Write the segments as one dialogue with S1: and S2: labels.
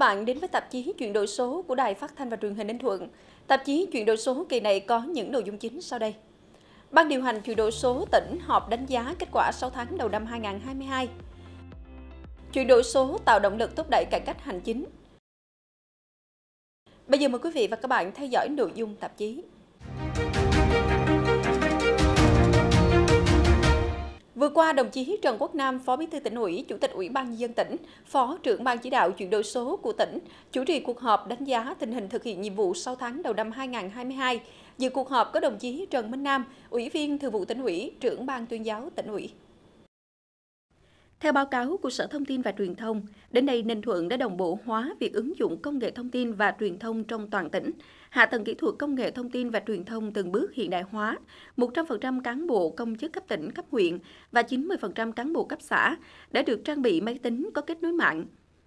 S1: bạn đến với tạp chí Chuyển đổi số của Đài Phát thanh và Truyền hình Ninh Thuận. Tạp chí Chuyển đổi số kỳ này có những nội dung chính sau đây. Ban điều hành Chuyển đổi số tỉnh họp đánh giá kết quả 6 tháng đầu năm 2022. Chuyển đổi số tạo động lực thúc đẩy cải cách hành chính. Bây giờ mời quý vị và các bạn theo dõi nội dung tạp chí. Vừa qua, đồng chí Trần Quốc Nam, Phó Bí thư tỉnh ủy, Chủ tịch Ủy ban nhân dân tỉnh, Phó trưởng ban chỉ đạo chuyển đổi số của tỉnh, chủ trì cuộc họp đánh giá tình hình thực hiện nhiệm vụ 6 tháng đầu năm 2022. Dự cuộc họp có đồng chí Trần Minh Nam, Ủy viên Thường vụ tỉnh ủy, trưởng ban tuyên giáo tỉnh ủy. Theo báo cáo của Sở Thông tin và Truyền thông, đến nay Ninh Thuận đã đồng bộ hóa việc ứng dụng công nghệ thông tin và truyền thông trong toàn tỉnh, hạ tầng kỹ thuật công nghệ thông tin và truyền thông từng bước hiện đại hóa, 100% cán bộ công chức cấp tỉnh, cấp huyện và 90% cán bộ cấp xã đã được trang bị máy tính có kết nối mạng.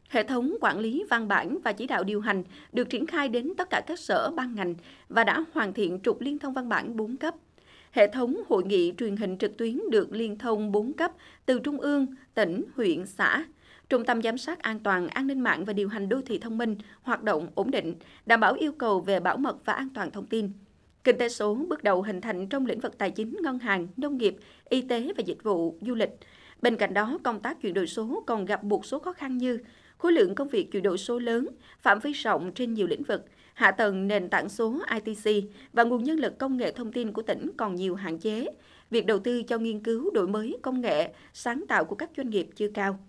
S1: Hệ thống quản lý văn bản và chỉ đạo điều hành được triển khai đến tất cả các sở ban ngành và đã hoàn thiện trục liên thông văn bản 4 cấp. Hệ thống hội nghị truyền hình trực tuyến được liên thông 4 cấp từ trung ương, tỉnh, huyện, xã. Trung tâm Giám sát An toàn, An ninh mạng và Điều hành đô thị thông minh hoạt động ổn định, đảm bảo yêu cầu về bảo mật và an toàn thông tin. Kinh tế số bước đầu hình thành trong lĩnh vực tài chính, ngân hàng, nông nghiệp, y tế và dịch vụ, du lịch. Bên cạnh đó, công tác chuyển đổi số còn gặp một số khó khăn như khối lượng công việc chuyển đổi số lớn, phạm vi rộng trên nhiều lĩnh vực, hạ tầng nền tảng số ITC và nguồn nhân lực công nghệ thông tin của tỉnh còn nhiều hạn chế. Việc đầu tư cho nghiên cứu đổi mới công nghệ, sáng tạo của các doanh nghiệp chưa cao.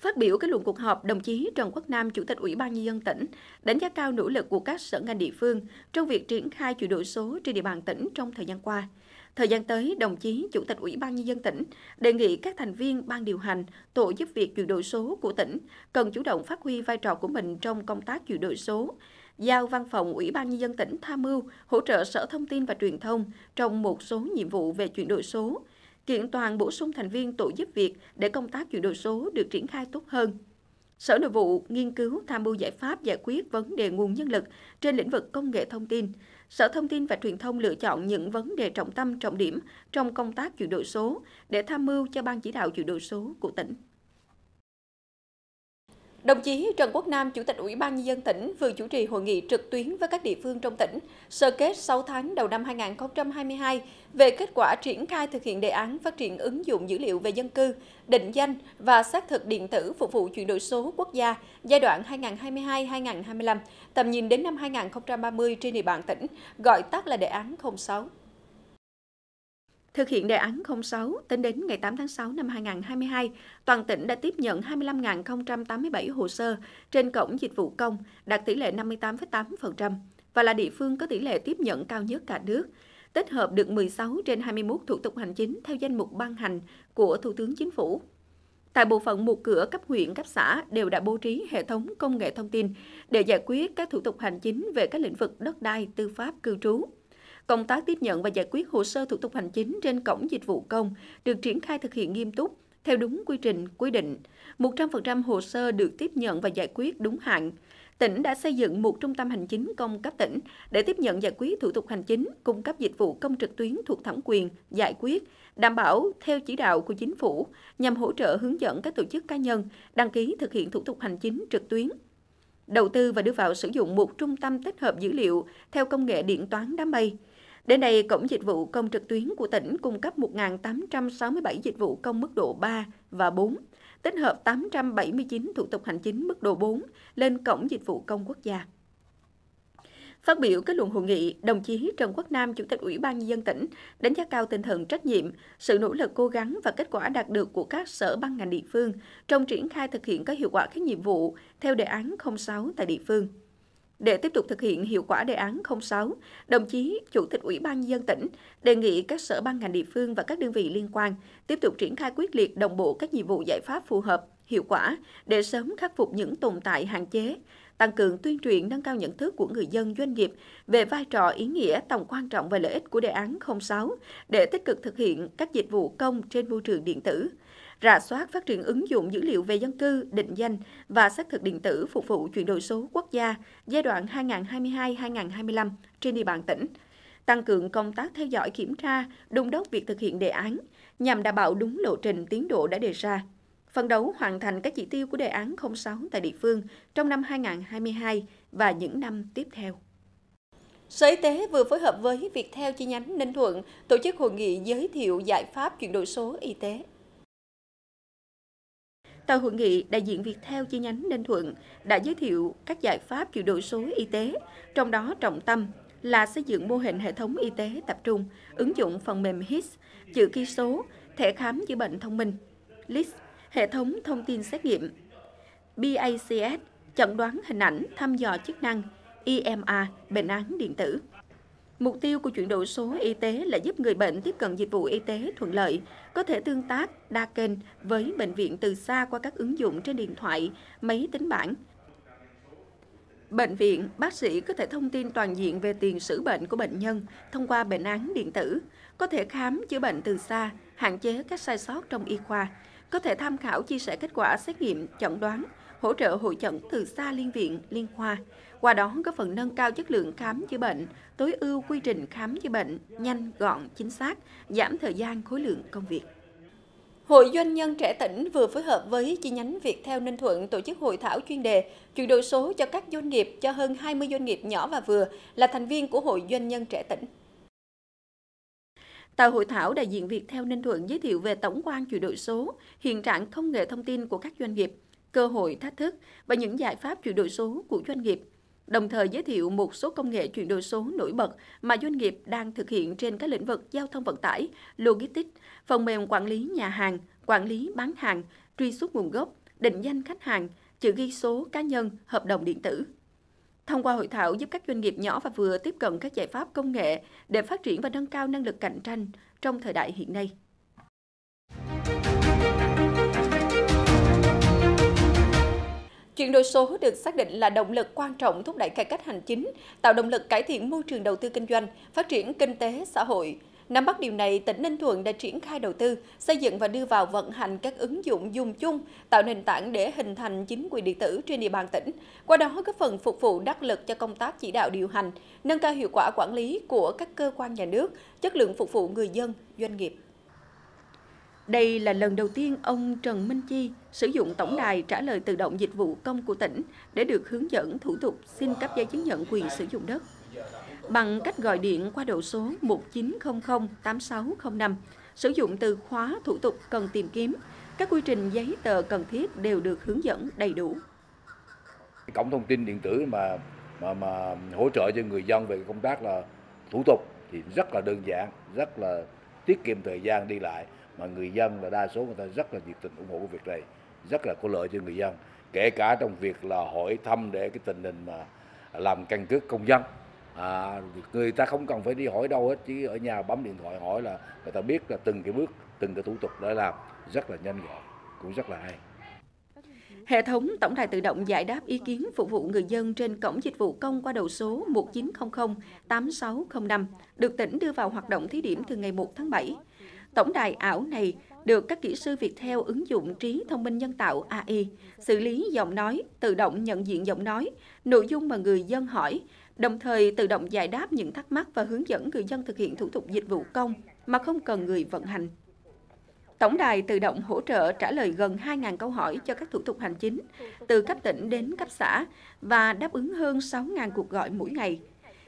S1: Phát biểu kết luận cuộc họp, đồng chí Trần Quốc Nam, Chủ tịch Ủy ban Nhân dân tỉnh, đánh giá cao nỗ lực của các sở ngành địa phương trong việc triển khai chuyển đổi số trên địa bàn tỉnh trong thời gian qua. Thời gian tới, đồng chí Chủ tịch Ủy ban Nhân dân tỉnh đề nghị các thành viên ban điều hành, tổ giúp việc chuyển đổi số của tỉnh cần chủ động phát huy vai trò của mình trong công tác chuyển đổi số, giao văn phòng Ủy ban Nhân dân tỉnh tham mưu hỗ trợ Sở Thông tin và Truyền thông trong một số nhiệm vụ về chuyển đổi số, kiện toàn bổ sung thành viên tổ giúp việc để công tác chuyển đổi số được triển khai tốt hơn. Sở Nội vụ nghiên cứu tham mưu giải pháp giải quyết vấn đề nguồn nhân lực trên lĩnh vực công nghệ thông tin. Sở Thông tin và Truyền thông lựa chọn những vấn đề trọng tâm trọng điểm trong công tác chuyển đổi số để tham mưu cho Ban chỉ đạo chuyển đổi số của tỉnh. Đồng chí Trần Quốc Nam, Chủ tịch Ủy ban Nhân dân tỉnh vừa chủ trì hội nghị trực tuyến với các địa phương trong tỉnh, sơ kết 6 tháng đầu năm 2022 về kết quả triển khai thực hiện đề án phát triển ứng dụng dữ liệu về dân cư, định danh và xác thực điện tử phục vụ chuyển đổi số quốc gia giai đoạn 2022-2025, tầm nhìn đến năm 2030 trên địa bàn tỉnh, gọi tắt là đề án 06. Thực hiện đề án 06, tính đến ngày 8 tháng 6 năm 2022, toàn tỉnh đã tiếp nhận 25.087 hồ sơ trên cổng dịch vụ công, đạt tỷ lệ 58,8% và là địa phương có tỷ lệ tiếp nhận cao nhất cả nước tích hợp được 16 trên 21 thủ tục hành chính theo danh mục ban hành của Thủ tướng Chính phủ. Tại bộ phận một cửa cấp huyện, cấp xã đều đã bố trí hệ thống công nghệ thông tin để giải quyết các thủ tục hành chính về các lĩnh vực đất đai, tư pháp, cư trú. Công tác tiếp nhận và giải quyết hồ sơ thủ tục hành chính trên cổng dịch vụ công được triển khai thực hiện nghiêm túc, theo đúng quy trình, quy định. 100% hồ sơ được tiếp nhận và giải quyết đúng hạn. Tỉnh đã xây dựng một trung tâm hành chính công cấp tỉnh để tiếp nhận giải quyết thủ tục hành chính, cung cấp dịch vụ công trực tuyến thuộc thẩm quyền, giải quyết, đảm bảo theo chỉ đạo của chính phủ nhằm hỗ trợ hướng dẫn các tổ chức cá nhân đăng ký thực hiện thủ tục hành chính trực tuyến đầu tư và đưa vào sử dụng một trung tâm tích hợp dữ liệu theo công nghệ điện toán đám mây, Đến nay, Cổng Dịch vụ Công trực tuyến của tỉnh cung cấp 1.867 dịch vụ công mức độ 3 và 4, tích hợp 879 thủ tục hành chính mức độ 4 lên Cổng Dịch vụ Công Quốc gia. Phát biểu kết luận hội nghị, đồng chí Trần Quốc Nam, Chủ tịch Ủy ban nhân dân tỉnh đánh giá cao tinh thần trách nhiệm, sự nỗ lực cố gắng và kết quả đạt được của các sở ban ngành địa phương trong triển khai thực hiện có hiệu quả các nhiệm vụ theo đề án 06 tại địa phương. Để tiếp tục thực hiện hiệu quả đề án 06, đồng chí Chủ tịch Ủy ban dân tỉnh đề nghị các sở ban ngành địa phương và các đơn vị liên quan tiếp tục triển khai quyết liệt đồng bộ các nhiệm vụ giải pháp phù hợp, hiệu quả để sớm khắc phục những tồn tại hạn chế, tăng cường tuyên truyền nâng cao nhận thức của người dân doanh nghiệp về vai trò ý nghĩa tầm quan trọng và lợi ích của đề án 06 để tích cực thực hiện các dịch vụ công trên môi trường điện tử rà soát phát triển ứng dụng dữ liệu về dân cư, định danh và xác thực điện tử phục vụ chuyển đổi số quốc gia giai đoạn 2022-2025 trên địa bàn tỉnh, tăng cường công tác theo dõi kiểm tra, đôn đốc việc thực hiện đề án nhằm đảm bảo đúng lộ trình tiến độ đã đề ra phấn đấu hoàn thành các chỉ tiêu của đề án 06 tại địa phương trong năm 2022 và những năm tiếp theo. Sở Y tế vừa phối hợp với Viettel chi nhánh Ninh Thuận tổ chức hội nghị giới thiệu giải pháp chuyển đổi số y tế. Tại hội nghị, đại diện Viettel chi nhánh Ninh Thuận đã giới thiệu các giải pháp chuyển đổi số y tế, trong đó trọng tâm là xây dựng mô hình hệ thống y tế tập trung, ứng dụng phần mềm HIS, chữ ký số, thẻ khám chữa bệnh thông minh, LIS, hệ thống thông tin xét nghiệm, BACS, chẩn đoán hình ảnh, thăm dò chức năng, EMR, bệnh án điện tử. Mục tiêu của chuyển đổi số y tế là giúp người bệnh tiếp cận dịch vụ y tế thuận lợi, có thể tương tác đa kênh với bệnh viện từ xa qua các ứng dụng trên điện thoại, máy tính bảng. Bệnh viện, bác sĩ có thể thông tin toàn diện về tiền sử bệnh của bệnh nhân thông qua bệnh án điện tử, có thể khám chữa bệnh từ xa, hạn chế các sai sót trong y khoa, có thể tham khảo chia sẻ kết quả xét nghiệm, chẩn đoán, hỗ trợ hội chẩn từ xa liên viện, liên khoa, qua đó có phần nâng cao chất lượng khám chữa bệnh, tối ưu quy trình khám chữa bệnh, nhanh, gọn, chính xác, giảm thời gian khối lượng công việc. Hội Doanh nhân trẻ tỉnh vừa phối hợp với chi nhánh Viettel Ninh Thuận tổ chức hội thảo chuyên đề chuyển đổi số cho các doanh nghiệp cho hơn 20 doanh nghiệp nhỏ và vừa là thành viên của Hội Doanh nhân trẻ tỉnh. Tại hội thảo, đại diện Viettel Ninh Thuận giới thiệu về tổng quan chuyển đổi số, hiện trạng công nghệ thông tin của các doanh nghiệp – cơ hội thách thức và những giải pháp chuyển đổi số của doanh nghiệp, đồng thời giới thiệu một số công nghệ chuyển đổi số nổi bật mà doanh nghiệp đang thực hiện trên các lĩnh vực giao thông vận tải, logistics, phần mềm quản lý nhà hàng, quản lý bán hàng, truy xuất nguồn gốc, định danh khách hàng, chữ ghi số cá nhân, hợp đồng điện tử. Thông qua hội thảo giúp các doanh nghiệp nhỏ và vừa tiếp cận các giải pháp công nghệ để phát triển và nâng cao năng lực cạnh tranh trong thời đại hiện nay. Chuyển đổi số được xác định là động lực quan trọng thúc đẩy cải cách hành chính, tạo động lực cải thiện môi trường đầu tư kinh doanh, phát triển kinh tế xã hội. Nắm bắt điều này, tỉnh Ninh Thuận đã triển khai đầu tư, xây dựng và đưa vào vận hành các ứng dụng dùng chung, tạo nền tảng để hình thành chính quyền điện tử trên địa bàn tỉnh. Qua đó góp phần phục vụ đắc lực cho công tác chỉ đạo điều hành, nâng cao hiệu quả quản lý của các cơ quan nhà nước, chất lượng phục vụ người dân, doanh nghiệp. Đây là lần đầu tiên ông Trần Minh Chi sử dụng tổng đài trả lời tự động dịch vụ công của tỉnh để được hướng dẫn thủ tục xin cấp giấy chứng nhận quyền sử dụng đất. Bằng cách gọi điện qua độ số 1900 8605, sử dụng từ khóa thủ tục cần tìm kiếm, các quy trình giấy tờ cần thiết đều được hướng dẫn đầy đủ. Cổng thông tin điện tử mà mà mà hỗ trợ cho người dân về công tác là thủ tục thì rất là đơn giản, rất là tiết kiệm thời gian đi lại mà người dân là đa số người ta rất là nhiệt tình ủng hộ cái việc này rất là có lợi cho người dân kể cả trong việc là hỏi thăm để cái tình hình mà làm căn cước công dân à, người ta không cần phải đi hỏi đâu hết chỉ ở nhà bấm điện thoại hỏi là người ta biết là từng cái bước từng cái thủ tục để làm rất là nhanh gọn cũng rất là hay Hệ thống tổng đài tự động giải đáp ý kiến phục vụ người dân trên cổng dịch vụ công qua đầu số 1900 8605 được tỉnh đưa vào hoạt động thí điểm từ ngày 1 tháng 7. Tổng đài ảo này được các kỹ sư Viettel ứng dụng trí thông minh nhân tạo AI, xử lý giọng nói, tự động nhận diện giọng nói, nội dung mà người dân hỏi, đồng thời tự động giải đáp những thắc mắc và hướng dẫn người dân thực hiện thủ tục dịch vụ công mà không cần người vận hành. Tổng đài tự động hỗ trợ trả lời gần 2.000 câu hỏi cho các thủ tục hành chính, từ cấp tỉnh đến cấp xã và đáp ứng hơn 6.000 cuộc gọi mỗi ngày.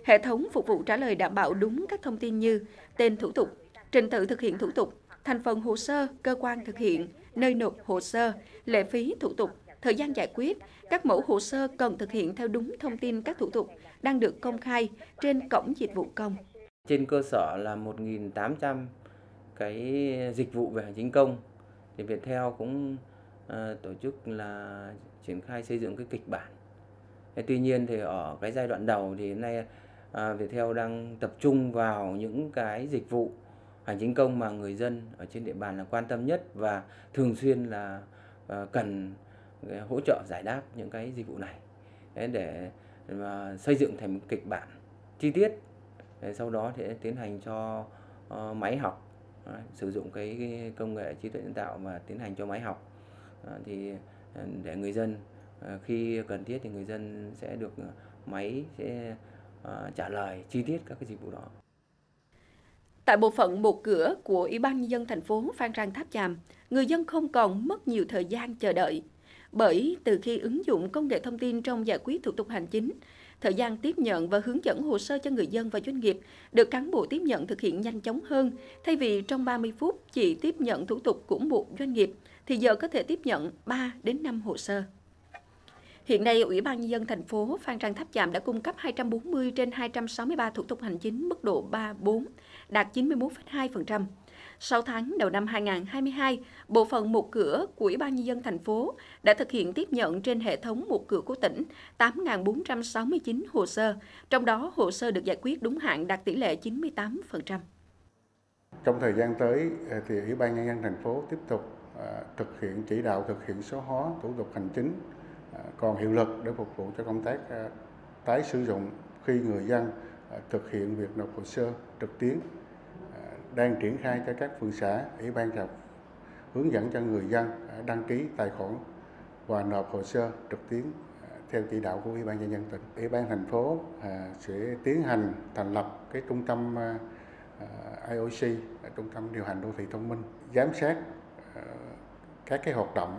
S1: Hệ thống phục vụ trả lời đảm bảo đúng các thông tin như tên thủ tục, trình tự thực hiện thủ tục, thành phần hồ sơ, cơ quan thực hiện, nơi nộp hồ sơ, lệ phí thủ tục, thời gian giải quyết, các mẫu hồ sơ cần thực hiện theo đúng thông tin các thủ tục đang được công khai trên cổng dịch vụ công. Trên cơ sở là 1.800 cái dịch vụ về hành chính công thì Viettel cũng ờ, tổ chức là triển khai xây dựng cái kịch bản. Tuy nhiên thì ở cái giai đoạn đầu thì hiện nay ờ, Viettel đang tập trung vào những cái dịch vụ hành chính công mà người dân ở trên địa bàn là quan tâm nhất và thường xuyên là ờ, cần ờ, hỗ trợ giải đáp những cái dịch vụ này để xây dựng thành một kịch bản chi tiết sau đó thì tiến hành cho ờ, máy học sử dụng cái công nghệ trí tuệ nhân tạo và tiến hành cho máy học thì để người dân khi cần thiết thì người dân sẽ được máy sẽ trả lời chi tiết các cái dịch vụ đó Tại bộ phận một cửa của Ủy ban Nhân dân thành phố Phan Rang Tháp Chàm, người dân không còn mất nhiều thời gian chờ đợi. Bởi từ khi ứng dụng công nghệ thông tin trong giải quyết thủ tục hành chính, thời gian tiếp nhận và hướng dẫn hồ sơ cho người dân và doanh nghiệp được cán bộ tiếp nhận thực hiện nhanh chóng hơn, thay vì trong 30 phút chỉ tiếp nhận thủ tục của một doanh nghiệp thì giờ có thể tiếp nhận 3 đến 5 hồ sơ. Hiện nay, Ủy ban Nhân dân thành phố Phan Rang Tháp Chạm đã cung cấp 240 trên 263 thủ tục hành chính mức độ 3-4, đạt 91,2%. 6 tháng đầu năm 2022, bộ phận một cửa của Ủy ban Nhân dân thành phố đã thực hiện tiếp nhận trên hệ thống một cửa của tỉnh 8.469 hồ sơ, trong đó hồ sơ được giải quyết đúng hạn đạt tỷ lệ 98%. Trong thời gian tới, ờ, thì Ủy ban Nhân dân thành phố tiếp tục ờ, thực hiện chỉ đạo thực hiện số hóa thủ tục hành chính À, còn hiệu lực để phục vụ cho công tác à, tái sử dụng khi người dân à, thực hiện việc nộp hồ sơ trực tuyến đang triển khai cho các phường xã ủy ban rạp hướng dẫn cho người dân đăng ký tài khoản và nộp hồ sơ trực tuyến theo chỉ đạo của ủy ban nhân dân tỉnh ủy ban thành phố sẽ tiến hành thành lập cái trung tâm IOC trung tâm điều hành đô thị thông minh giám sát các cái hoạt động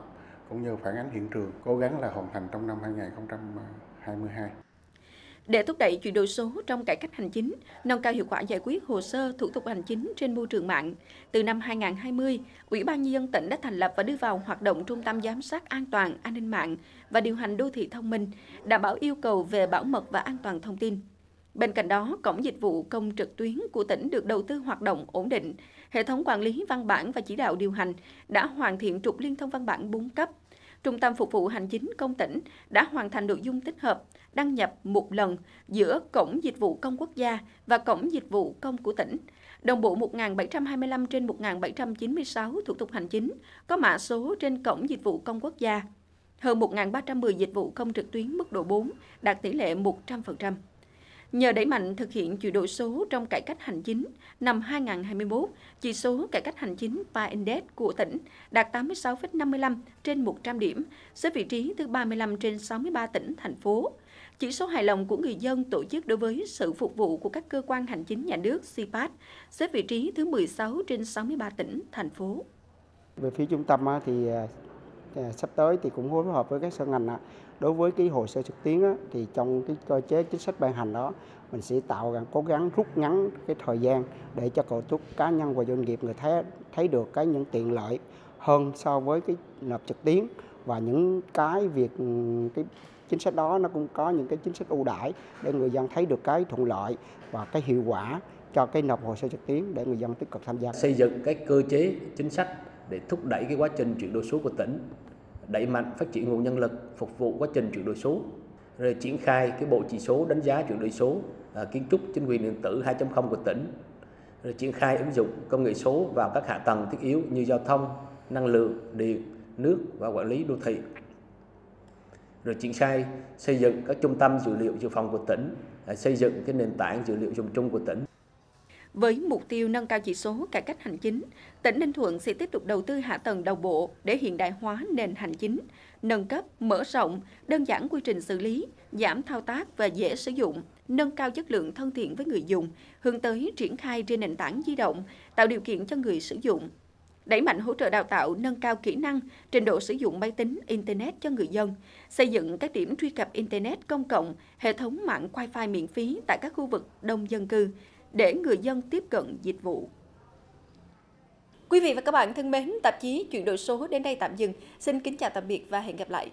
S1: cũng như phản ánh hiện trường, cố gắng là hoàn thành trong năm 2022. Để thúc đẩy chuyển đổi số trong cải cách hành chính, nâng cao hiệu quả giải quyết hồ sơ thủ tục hành chính trên môi trường mạng, từ năm 2020, Ủy ban nhân dân tỉnh đã thành lập và đưa vào hoạt động Trung tâm giám sát an toàn an ninh mạng và điều hành đô thị thông minh, đảm bảo yêu cầu về bảo mật và an toàn thông tin. Bên cạnh đó, cổng dịch vụ công trực tuyến của tỉnh được đầu tư hoạt động ổn định, hệ thống quản lý văn bản và chỉ đạo điều hành đã hoàn thiện trục liên thông văn bản 4 cấp, Trung tâm Phục vụ Hành chính Công tỉnh đã hoàn thành nội dung tích hợp đăng nhập một lần giữa Cổng Dịch vụ Công Quốc gia và Cổng Dịch vụ Công của tỉnh. Đồng bộ 1.725 trên 1.796 thủ tục hành chính có mã số trên Cổng Dịch vụ Công Quốc gia. Hơn 1.310 dịch vụ công trực tuyến mức độ 4 đạt tỷ lệ 100%. Nhờ đẩy mạnh thực hiện chuyển đổi số trong cải cách hành chính, năm 2021, chỉ số cải cách hành chính PA Index của tỉnh đạt 86,55 trên 100 điểm, xếp vị trí thứ 35 trên 63 tỉnh, thành phố. Chỉ số hài lòng của người dân tổ chức đối với sự phục vụ của các cơ quan hành chính nhà nước CPAT xếp vị trí thứ 16 trên 63 tỉnh, thành phố. Về phía trung tâm thì à, Ờ, sắp tới thì cũng phối hợp với các sở ngành đối với cái hồ sơ trực tuyến thì trong cái cơ chế chính sách ban hành đó mình sẽ tạo rằng cố gắng rút ngắn cái thời gian để cho cổ túc cá nhân và doanh nghiệp người thấy thấy được cái những tiện lợi hơn so với cái nộp trực tuyến và những cái việc ừ, cái chính sách đó nó cũng có những cái chính sách ưu đãi để người dân thấy được cái thuận lợi và cái hiệu quả cho cái nộp hồ sơ trực tuyến để người dân tích cực tham gia xây dựng cái cơ chế chính sách để thúc đẩy cái quá trình chuyển đổi số của tỉnh đẩy mạnh phát triển nguồn nhân lực phục vụ quá trình chuyển đổi số rồi triển khai cái bộ chỉ số đánh giá chuyển đổi số à, kiến trúc chính quyền điện tử 2.0 của tỉnh rồi triển khai ứng dụng công nghệ số vào các hạ tầng thiết yếu như giao thông năng lượng điện nước và quản lý đô thị rồi triển khai xây dựng các trung tâm dữ liệu dự phòng của tỉnh à, xây dựng cái nền tảng dữ liệu dùng chung của tỉnh với mục tiêu nâng cao chỉ số cải cách hành chính, tỉnh Ninh Thuận sẽ tiếp tục đầu tư hạ tầng đầu bộ để hiện đại hóa nền hành chính, nâng cấp, mở rộng, đơn giản quy trình xử lý, giảm thao tác và dễ sử dụng, nâng cao chất lượng thân thiện với người dùng, hướng tới triển khai trên nền tảng di động, tạo điều kiện cho người sử dụng. Đẩy mạnh hỗ trợ đào tạo nâng cao kỹ năng, trình độ sử dụng máy tính, Internet cho người dân, xây dựng các điểm truy cập Internet công cộng, hệ thống mạng Wi-Fi miễn phí tại các khu vực đông dân cư, để người dân tiếp cận dịch vụ. Quý vị và các bạn thân mến, tạp chí Chuyển đổi số đến đây tạm dừng. Xin kính chào tạm biệt và hẹn gặp lại.